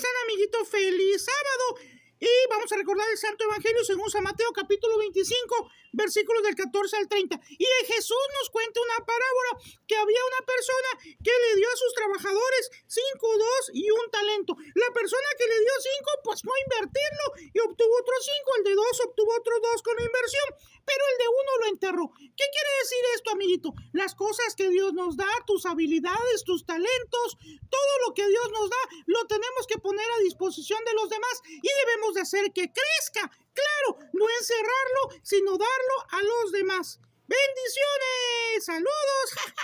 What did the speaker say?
San amiguito? ¡Feliz sábado! Y vamos a recordar el Santo Evangelio según San Mateo capítulo 25, versículos del 14 al 30. Y Jesús nos cuenta una parábola que había una persona que le dio a sus trabajadores cinco, dos y un talento. La persona que le dio cinco, pues el de 2 obtuvo otro 2 con la inversión, pero el de uno lo enterró. ¿Qué quiere decir esto, amiguito? Las cosas que Dios nos da, tus habilidades, tus talentos, todo lo que Dios nos da, lo tenemos que poner a disposición de los demás y debemos de hacer que crezca. Claro, no encerrarlo, sino darlo a los demás. Bendiciones, saludos.